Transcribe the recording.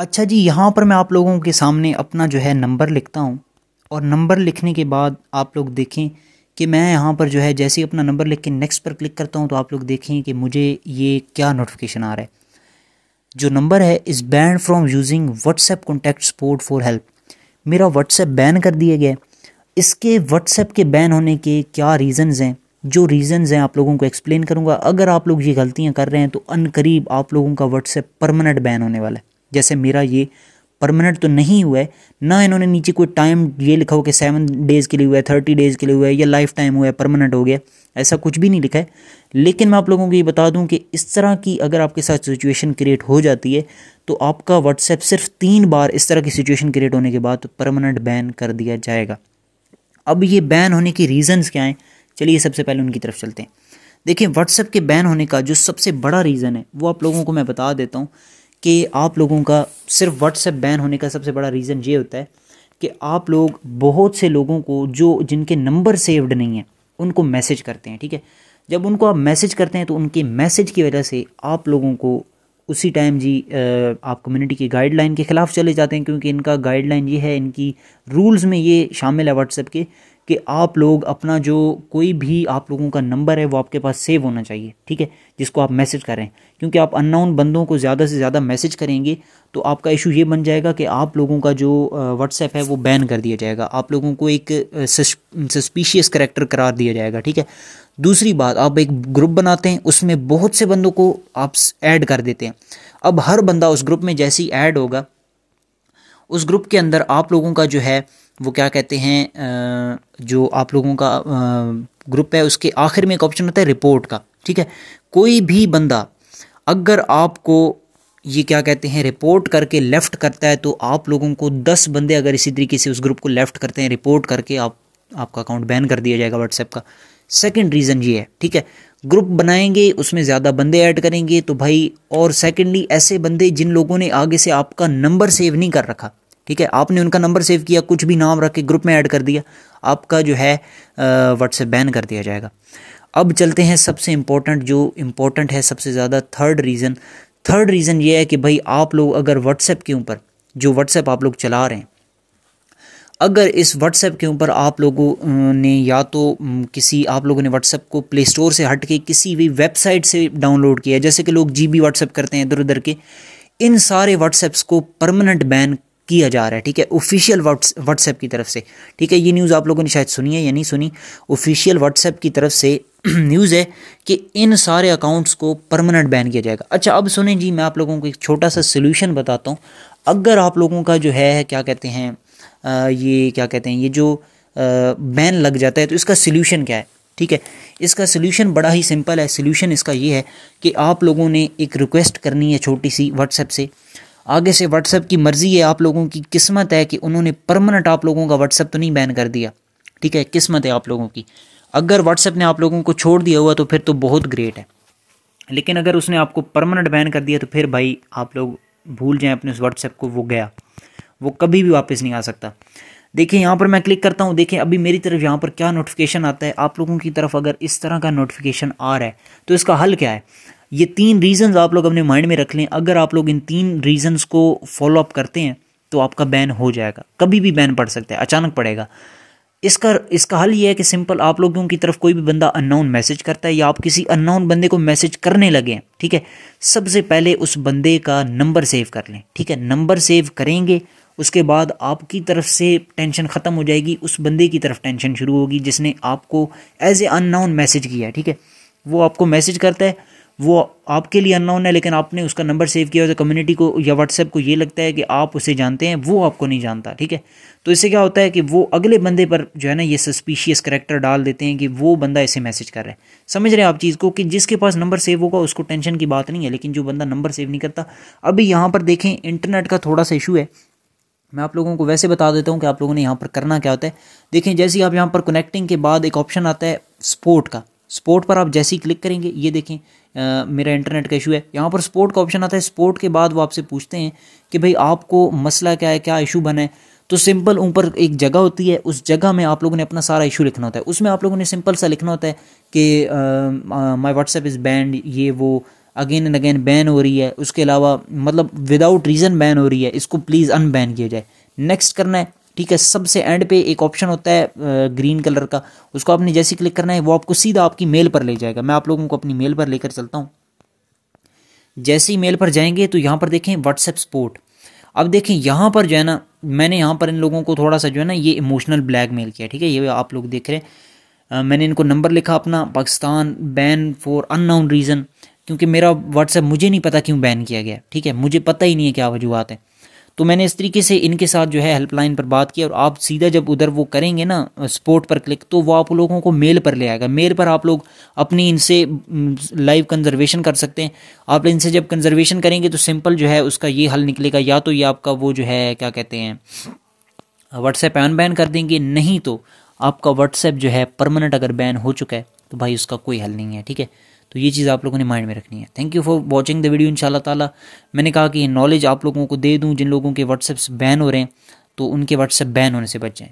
अच्छा जी यहाँ पर मैं आप लोगों के सामने अपना जो है नंबर लिखता हूँ और नंबर लिखने के बाद आप लोग देखें कि मैं यहाँ पर जो है जैसे ही अपना नंबर लिख के नेक्स्ट पर क्लिक करता हूँ तो आप लोग देखें कि मुझे ये क्या नोटिफिकेशन आ रहा है जो नंबर है is ban from using WhatsApp contact support for help मेरा व्हाट्सएप बैन कर दिया गया है इसके व्हाट्सएप के बैन होने के क्या रीज़न्स हैं जो रीज़न्स हैं आप लोगों को एक्सप्लेन करूँगा अगर आप लोग ये गलतियाँ कर रहे हैं तो अनकरीब आप लोगों का व्हाट्सएप परमानेंट बैन होने वाला है जैसे मेरा ये परमानेंट तो नहीं हुआ है ना इन्होंने नीचे कोई टाइम ये लिखा हो कि सेवन डेज़ के लिए हुआ है थर्टी डेज़ के लिए हुआ है या लाइफ टाइम हुआ है परमानेंट हो गया ऐसा कुछ भी नहीं लिखा है लेकिन मैं आप लोगों को ये बता दूं कि इस तरह की अगर आपके साथ सिचुएशन क्रिएट हो जाती है तो आपका व्हाट्सएप सिर्फ तीन बार इस तरह की सिचुएशन क्रिएट होने के बाद परमानेंट बैन कर दिया जाएगा अब ये बैन होने के रीज़न्स क्या हैं चलिए सबसे पहले उनकी तरफ चलते हैं देखिए व्हाट्सएप के बैन होने का जो सबसे बड़ा रीज़न है वो आप लोगों को मैं बता देता हूँ कि आप लोगों का सिर्फ व्हाट्सएप बैन होने का सबसे बड़ा रीज़न ये होता है कि आप लोग बहुत से लोगों को जो जिनके नंबर सेव्ड नहीं हैं उनको मैसेज करते हैं ठीक है जब उनको आप मैसेज करते हैं तो उनके मैसेज की वजह से आप लोगों को उसी टाइम जी आप कम्युनिटी की गाइडलाइन के ख़िलाफ़ चले जाते हैं क्योंकि इनका गाइडलाइन ये है इनकी रूल्स में ये शामिल है व्हाट्सएप के कि आप लोग अपना जो कोई भी आप लोगों का नंबर है वो आपके पास सेव होना चाहिए ठीक है जिसको आप मैसेज करें क्योंकि आप अननाउन बंदों को ज़्यादा से ज़्यादा मैसेज करेंगे तो आपका इशू ये बन जाएगा कि आप लोगों का जो व्हाट्सएप है वो बैन कर दिया जाएगा आप लोगों को एक सस्पिशियस करेक्टर करार दिया जाएगा ठीक है दूसरी बात आप एक ग्रुप बनाते हैं उसमें बहुत से बंदों को आप ऐड कर देते हैं अब हर बंदा उस ग्रुप में जैसे ही ऐड होगा उस ग्रुप के अंदर आप लोगों का जो है वो क्या कहते हैं जो आप लोगों का ग्रुप है उसके आखिर में एक ऑप्शन होता है रिपोर्ट का ठीक है कोई भी बंदा अगर आपको ये क्या कहते हैं रिपोर्ट करके लेफ़्ट करता है तो आप लोगों को दस बंदे अगर इसी तरीके से उस ग्रुप को लेफ़्ट करते हैं रिपोर्ट करके आप आपका अकाउंट बैन कर दिया जाएगा व्हाट्सएप का सेकंड रीज़न ये है ठीक है ग्रुप बनाएंगे उसमें ज़्यादा बंदे ऐड करेंगे तो भाई और सेकंडली ऐसे बंदे जिन लोगों ने आगे से आपका नंबर सेव नहीं कर रखा ठीक है आपने उनका नंबर सेव किया कुछ भी नाम रख के ग्रुप में ऐड कर दिया आपका जो है व्हाट्सएप बैन कर दिया जाएगा अब चलते हैं सबसे इम्पोर्टेंट जो इम्पोर्टेंट है सबसे ज़्यादा थर्ड रीज़न थर्ड रीज़न ये है कि भाई आप लोग अगर व्हाट्सएप के ऊपर जो व्हाट्सएप आप लोग चला रहे हैं अगर इस व्हाट्सएप के ऊपर आप लोगों ने या तो किसी आप लोगों ने व्हाट्सएप को प्ले स्टोर से हट के किसी भी वेबसाइट से डाउनलोड किया जैसे कि लोग जी बी व्हाट्सएप करते हैं इधर उधर के इन सारे व्हाट्सएप्स को परमानेंट बैन किया जा रहा है ठीक है ऑफिशियल व्हाट्सएप की तरफ से ठीक है ये न्यूज़ आप लोगों ने शायद सुनी है या नहीं सुनी ऑफिशियल व्हाट्सएप की तरफ से न्यूज़ है कि इन सारे अकाउंट्स को परमानेंट बैन किया जाएगा अच्छा अब सुने जी मैं आप लोगों को एक छोटा सा सोल्यूशन बताता हूँ अगर आप लोगों का जो है क्या कहते हैं ये क्या कहते हैं ये जो बैन लग जाता है तो इसका सोल्यूशन क्या है ठीक है इसका सोल्यूशन बड़ा ही सिंपल है सोल्यूशन इसका ये है कि आप लोगों ने एक रिक्वेस्ट करनी है छोटी सी व्हाट्सएप से आगे से व्हाट्सएप की मर्ज़ी है आप लोगों की किस्मत है कि उन्होंने परमानेंट आप लोगों का व्हाट्सएप तो नहीं बैन कर दिया ठीक है किस्मत है आप लोगों की अगर व्हाट्सएप ने आप लोगों को छोड़ दिया हुआ तो फिर तो बहुत ग्रेट है लेकिन अगर उसने आपको परमानेंट बैन कर दिया तो फिर भाई आप लोग भूल जाएं अपने उस व्हाट्सएप को वो गया वो कभी भी वापस नहीं आ सकता देखिए यहाँ पर मैं क्लिक करता हूँ देखिए अभी मेरी तरफ यहाँ पर क्या नोटिफिकेशन आता है आप लोगों की तरफ अगर इस तरह का नोटिफिकेशन आ रहा है तो इसका हल क्या है ये तीन रीजन आप लोग अपने माइंड में रख लें अगर आप लोग इन तीन रीज़न्स को फॉलो अप करते हैं तो आपका बैन हो जाएगा कभी भी बैन पड़ सकता है अचानक पड़ेगा इसका इसका हल ये है कि सिंपल आप लोगों की तरफ कोई भी बंदा अननोन मैसेज करता है या आप किसी अननोन बंदे को मैसेज करने लगे हैं ठीक है सबसे पहले उस बंदे का नंबर सेव कर लें ठीक है नंबर सेव करेंगे उसके बाद आपकी तरफ से टेंशन ख़त्म हो जाएगी उस बंदे की तरफ टेंशन शुरू होगी जिसने आपको एज ए अननाउन मैसेज किया है ठीक है वो आपको मैसेज करता है वो आपके लिए अननोन है लेकिन आपने उसका नंबर सेव किया है कम्युनिटी तो को या व्हाट्सएप को ये लगता है कि आप उसे जानते हैं वो आपको नहीं जानता ठीक है तो इससे क्या होता है कि वो अगले बंदे पर जो है ना ये सस्पिशियस करेक्टर डाल देते हैं कि वो बंदा ऐसे मैसेज कर रहा है समझ रहे हैं आप चीज़ को कि जिसके पास नंबर सेव होगा उसको टेंशन की बात नहीं है लेकिन जो बंदा नंबर सेव नहीं करता अभी यहाँ पर देखें इंटरनेट का थोड़ा सा इशू है मैं आप लोगों को वैसे बता देता हूँ कि आप लोगों ने यहाँ पर करना क्या होता है देखें जैसे आप यहाँ पर कनेक्टिंग के बाद एक ऑप्शन आता है स्पोर्ट का स्पोर्ट पर आप जैसे ही क्लिक करेंगे ये देखें आ, मेरा इंटरनेट का इशू है यहाँ पर स्पोर्ट का ऑप्शन आता है स्पोर्ट के बाद वो आपसे पूछते हैं कि भाई आपको मसला क्या है क्या इशू बना है तो सिंपल ऊपर एक जगह होती है उस जगह में आप लोगों ने अपना सारा इशू लिखना होता है उसमें आप लोगों ने सिंपल सा लिखना होता है कि माई व्हाट्सएप इज़ बैंड ये वो अगेन एंड अगेन बैन हो रही है उसके अलावा मतलब विदाउट रीज़न बैन हो रही है इसको प्लीज़ अनबैन किया जाए नेक्स्ट करना है ठीक है सबसे एंड पे एक ऑप्शन होता है ग्रीन कलर का उसको आपने जैसे क्लिक करना है वो आपको सीधा आपकी मेल पर ले जाएगा मैं आप लोगों को अपनी मेल पर लेकर चलता हूँ जैसे ही मेल पर जाएंगे तो यहाँ पर देखें व्हाट्सएप सपोर्ट अब देखें यहाँ पर जो है ना मैंने यहाँ पर इन लोगों को थोड़ा सा जो है ना ये इमोशनल ब्लैकमेल किया ठीक है ये आप लोग देख रहे हैं मैंने इनको नंबर लिखा अपना Pakistan ban for unknown reason क्योंकि मेरा व्हाट्सएप मुझे नहीं पता क्यों बैन किया गया ठीक है मुझे पता ही नहीं है क्या वजूहत है तो मैंने इस तरीके से इनके साथ जो है हेल्पलाइन पर बात की और आप सीधा जब उधर वो करेंगे ना स्पोर्ट पर क्लिक तो वो आप लोगों को मेल पर ले आएगा मेल पर आप लोग अपनी इनसे लाइव कंजर्वेशन कर सकते हैं आप इनसे जब कंजर्वेशन करेंगे तो सिंपल जो है उसका ये हल निकलेगा या तो ये आपका वो जो है क्या कहते हैं व्हाट्सएप अनबैन कर देंगे नहीं तो आपका व्हाट्सएप जो है परमानेंट अगर बैन हो चुका है तो भाई उसका कोई हल नहीं है ठीक है तो ये चीज़ आप लोगों ने माइंड में रखनी है thank you for watching the video इन ताला मैंने कहा कि नॉलेज आप लोगों को दे दूँ जिन लोगों के व्हाट्सएप्स बैन हो रहे हैं तो उनके व्हाट्सएप बैन होने से बच जाएँ